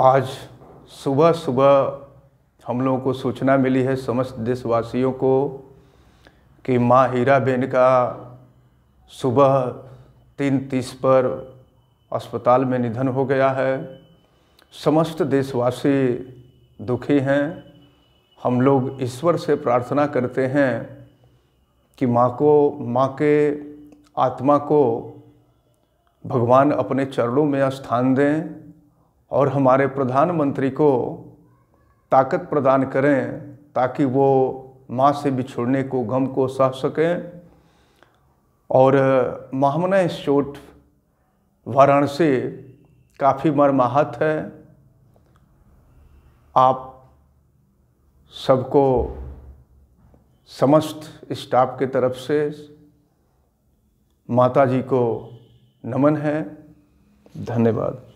आज सुबह सुबह हम लोगों को सूचना मिली है समस्त देशवासियों को कि माँ हीराबेन का सुबह तीन तीस पर अस्पताल में निधन हो गया है समस्त देशवासी दुखी हैं हम लोग ईश्वर से प्रार्थना करते हैं कि माँ को माँ के आत्मा को भगवान अपने चरणों में स्थान दें और हमारे प्रधानमंत्री को ताकत प्रदान करें ताकि वो माँ से बिछोड़ने को गम को सह सकें और महामना चोट वाराणसी काफ़ी मरमाहत है आप सबको समस्त स्टाफ के तरफ से माता जी को नमन है धन्यवाद